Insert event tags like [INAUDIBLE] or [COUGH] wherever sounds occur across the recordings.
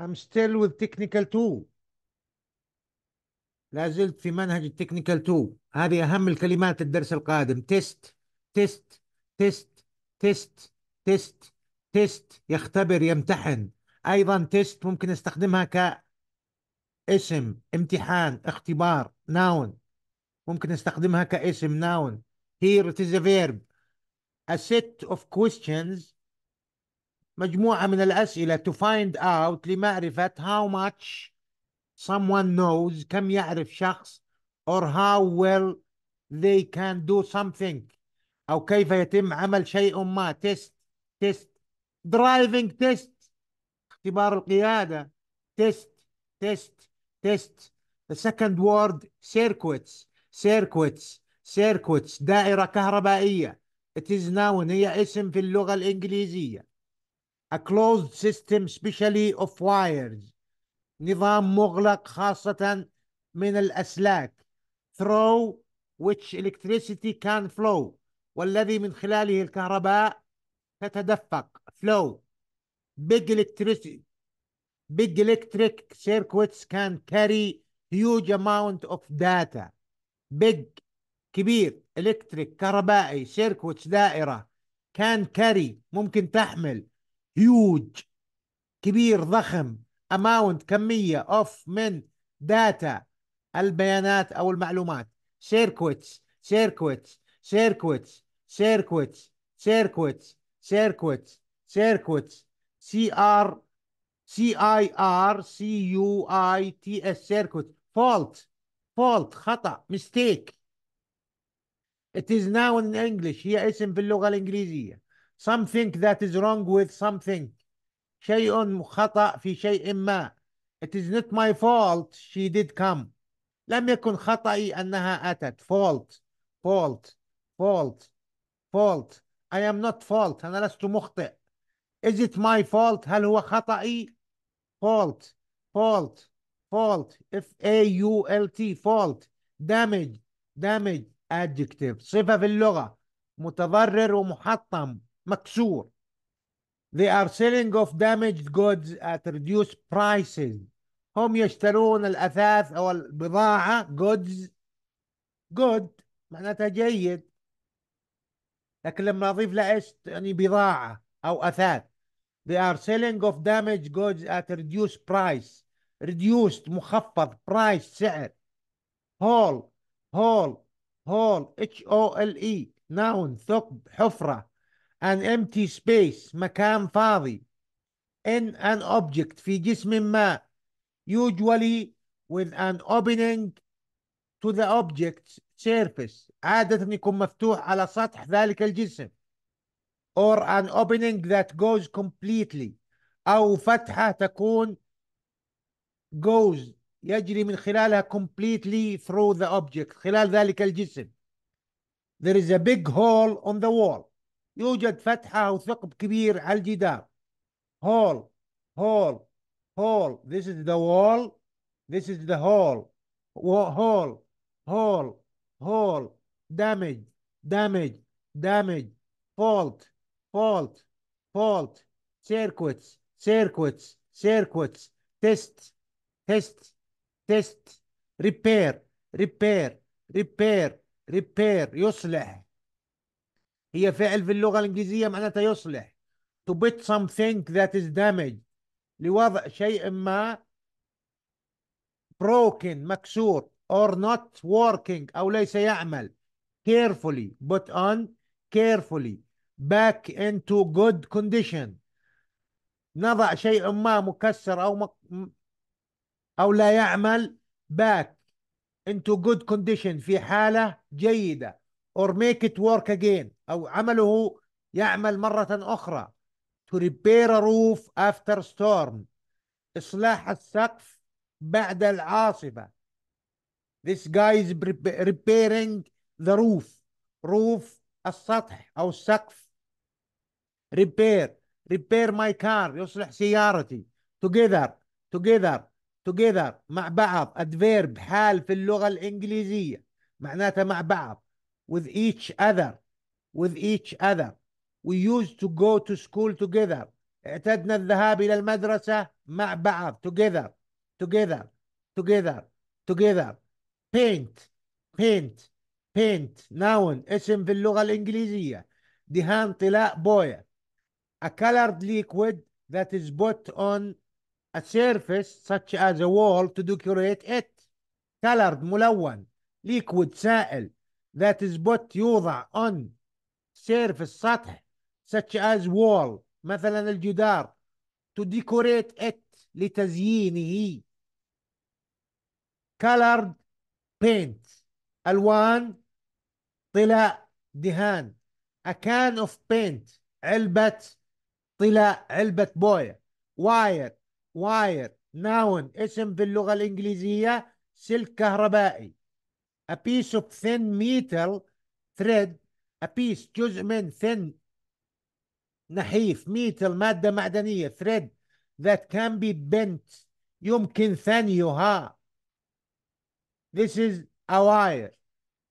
I'm still with technical 2 لازلت في منهج التكنيكال 2 هذه أهم الكلمات الدرس القادم تيست تيست تيست تيست تيست تيست يختبر يمتحن أيضا تيست ممكن استخدمها ك اسم امتحان اختبار ناون ممكن استخدمها كاسم ناون here it is a verb a set of questions مجموعة من الأسئلة to find out لمعرفة how much someone knows كم يعرف شخص or how well they can do something أو كيف يتم عمل شيء ما test test driving test اختبار القيادة test test test the second word circuits circuits circuits دائرة كهربائية it is noun هي اسم في اللغة الإنجليزية A closed system especially of wires نظام مغلق خاصة من الأسلاك through which electricity can flow والذي من خلاله الكهرباء تتدفق flow big electricity big electric circuits can carry huge amount of data big كبير electric كهربائي circuits دائرة can carry ممكن تحمل هيوج كبير ضخم اماونت كميه اوف من داتا البيانات او المعلومات سيركويتس سيركويتس سيركويتس سيركويتس سيركويتس سيركويتس سيركويتس سي ار سي اي ار سي يو اي تي اس سيركويت فولت فولت خطا ميستيك It is now in English هي اسم في اللغة الإنجليزية something that is wrong with something شيء خطأ في شيء ما it is not my fault she did come لم يكن خطأي أنها أتت fault fault fault fault I am not fault أنا لست مخطئ is it my fault هل هو خطأي fault fault fault f a u l t fault damage damage adjective صفة في اللغة متضرر ومحطم مكسور They are selling of damaged goods at reduced prices هم يشترون الأثاث أو البضاعة goods good معناتها جيد لكن لما أضيف لها إيش يعني بضاعة أو أثاث They are selling of damaged goods at reduced price reduced مخفض price سعر whole whole whole H O L E noun ثقب حفرة an empty space مكان فاضي in an object في جسم ما usually with an opening to the object's surface عادة يكون مفتوح على سطح ذلك الجسم or an opening that goes completely أو فتحة تكون goes يجري من خلالها completely through the object خلال ذلك الجسم there is a big hole on the wall يوجد فتحة أو ثقب كبير على الجدار هول هول هول this is the wall this is the hole hole hole hole damage damage damage fault fault fault circuits circuits circuits test test test repair repair repair repair يصلح هي فعل في اللغة الإنجليزية معناتها يصلح to put something that is damaged لوضع شيء ما broken مكسور or not working أو ليس يعمل carefully put on carefully back into good condition نضع شيء ما مكسر أو مك... أو لا يعمل back into good condition في حالة جيدة or make it work again أو عمله يعمل مرة أخرى to repair a roof after storm إصلاح السقف بعد العاصفة this guy is repairing the roof roof السطح أو السقف repair repair my car يصلح سيارتي together together together مع بعض adverb حال في اللغة الإنجليزية معناتها مع بعض with each other with each other we used to go to school together اعتدنا الذهاب إلى المدرسة مع بعض together together together together paint paint paint noun اسم في اللغة الإنجليزية دهان طلاء بويا a colored liquid that is put on a surface such as a wall to decorate it colored ملون liquid سائل that is put يوضع on سير في السطح such as wall مثلا الجدار to decorate it لتزيينه colored paint ألوان طلاء دهان a can of paint علبة طلاء علبة بوية wire wire noun اسم في اللغة الإنجليزية سلك كهربائي a piece of thin metal thread ابيس جزء من ثن نحيف ميتل مادة معدنية ثريد that can be bent يمكن ثنيها this is a wire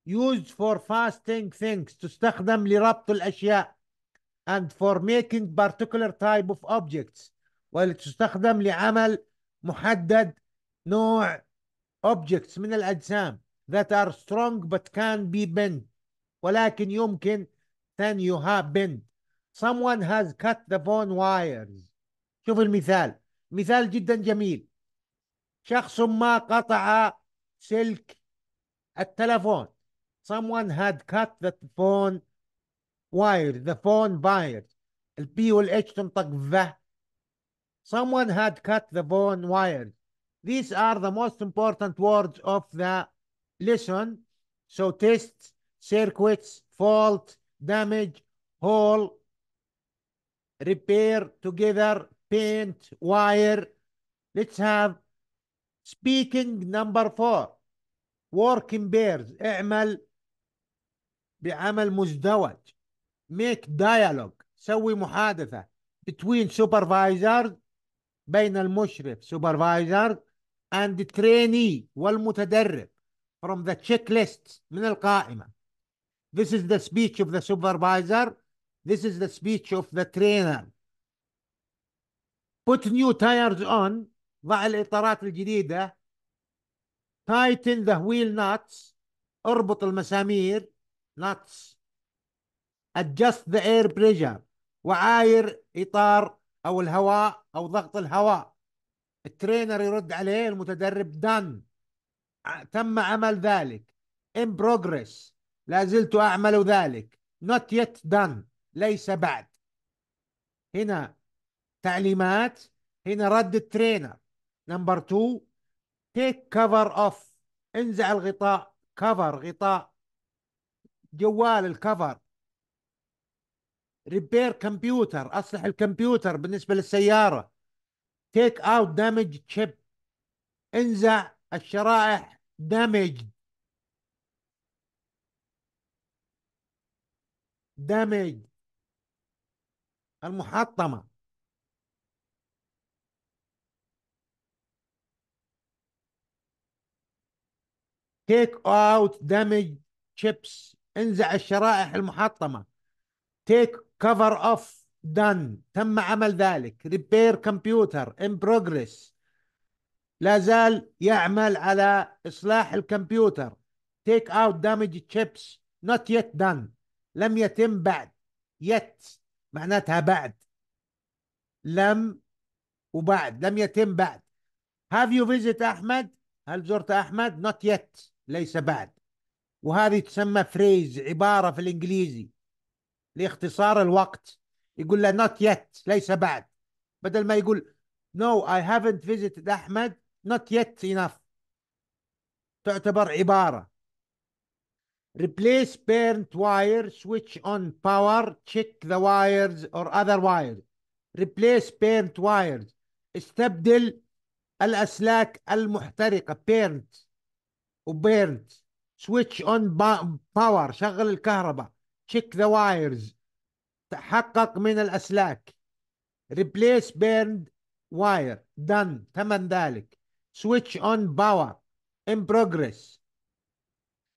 used for fasting things تستخدم لربط الأشياء and for making particular type of objects ولتستخدم لعمل محدد نوع objects من الأجسام that are strong but can be bent ولكن يمكن then you have someone has cut the phone wires شوف المثال مثال جدا جميل شخص ما قطع سلك التلفون someone had cut the phone wire the phone wire P البي والاتش تنطق ذا someone had cut the phone wire these are the most important words of the lesson so test circuits fault damage hole repair together paint wire let's have speaking number four working pairs اعمل بعمل مزدوج make dialogue سوي محادثة between supervisors بين المشرف supervisor and trainee والمتدرب from the checklist من القائمة This is the speech of the supervisor. This is the speech of the trainer. Put new tires on. ضع الإطارات الجديدة. Tighten the wheel nuts. اربط المسامير. Nuts. Adjust the air pressure. وعاير إطار أو الهواء أو ضغط الهواء. الترينر يرد عليه المتدرب done. تم عمل ذلك. In progress. لا زلت أعمل ذلك not yet done ليس بعد هنا تعليمات هنا رد الترينر نمبر 2 تيك كفر اوف انزع الغطاء كفر غطاء جوال الكفر ريبير كمبيوتر اصلح الكمبيوتر بالنسبه للسياره تيك اوت دامج تشيب انزع الشرائح دامجد دمج المحطمة تيك اوت دمج شيبس انزع الشرائح المحطمة تيك كفر اوف دن تم عمل ذلك ريبير كمبيوتر ان بروجريس لا زال يعمل على اصلاح الكمبيوتر تيك اوت دامج تشيبس نوت يت دن لم يتم بعد يت معناتها بعد لم وبعد لم يتم بعد have you visit أحمد هل زرت أحمد not yet ليس بعد وهذه تسمى فريز عبارة في الإنجليزي لاختصار الوقت يقول له not yet ليس بعد بدل ما يقول no I haven't visited أحمد not yet enough تعتبر عبارة replace burnt wire switch on power check the wires or other wires replace burnt wires استبدل الأسلاك المحترقة parent وبيرنت switch on power شغل الكهرباء check the wires تحقق من الأسلاك replace burned wire done تمن ذلك switch on power in progress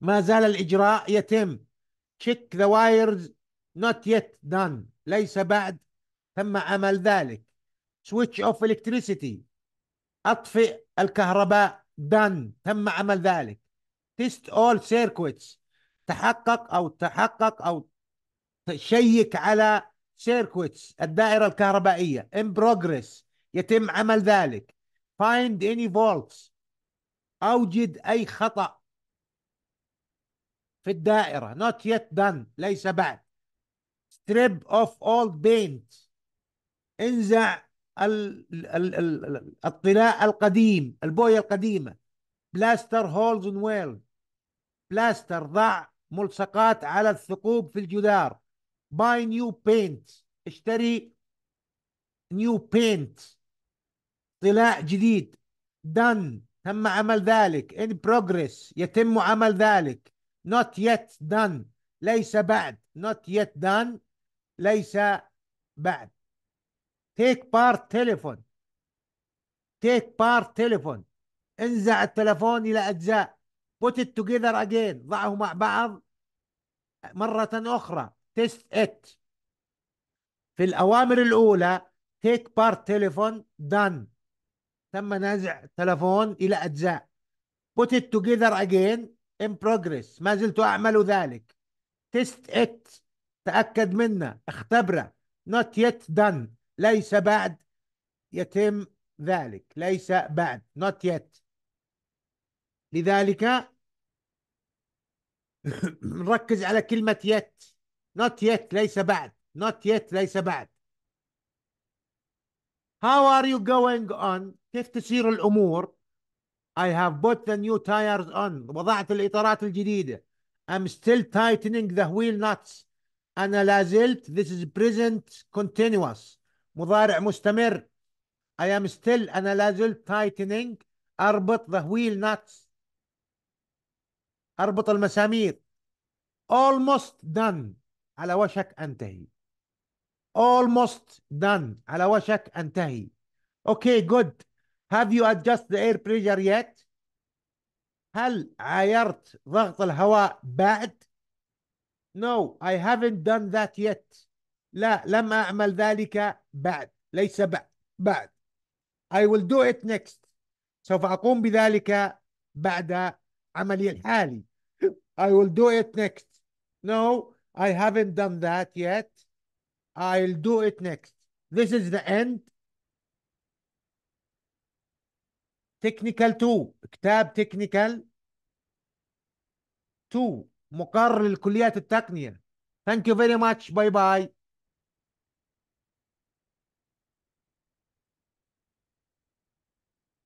ما زال الإجراء يتم check the wires not yet done ليس بعد تم عمل ذلك switch off electricity أطفئ الكهرباء done تم عمل ذلك test all circuits تحقق أو تحقق أو شيك على circuits الدائرة الكهربائية in progress يتم عمل ذلك find any faults أوجد أي خطأ في الدائرة not yet done ليس بعد strip of all paint انزع ال ال ال الطلاء القديم البوية القديمة بلاستر and well بلاستر ضع ملصقات على الثقوب في الجدار باي نيو بينت اشتري نيو بينت طلاء جديد done تم عمل ذلك in progress يتم عمل ذلك not yet done ليس بعد not yet done ليس بعد take part telephone take part telephone انزع التلفون إلى أجزاء put it together again ضعه مع بعض مرة أخرى test it في الأوامر الأولى take part telephone done تم نزع تلفون إلى أجزاء put it together again ان بروجريس ما زلت اعمل ذلك تيست ات تاكد منه اختبره نوت يت دان ليس بعد يتم ذلك ليس بعد نوت يت لذلك نركز [COUGHS] على كلمة يت not yet ليس بعد not yet ليس بعد how are you going on كيف تسير الأمور I have put the new tires on وضعت الإطارات الجديدة I'm still tightening the wheel nuts أنا لازلت this is present continuous مضارع مستمر I am still أنا لازلت tightening أربط the wheel nuts أربط المسامير almost done على وشك أنتهي almost done على وشك أنتهي okay good Have you adjusted the air pressure yet? هل عايرت ضغط الهواء بعد؟ No, I haven't done that yet. لا لم أعمل ذلك بعد ليس بعد بعد I will do it next سوف أقوم بذلك بعد عملي الحالي I will do it next No, I haven't done that yet I'll do it next This is the end تكنيكال 2 كتاب تكنيكال 2 مقرر للكليات التقنيه ثانك يو فيري ماتش باي باي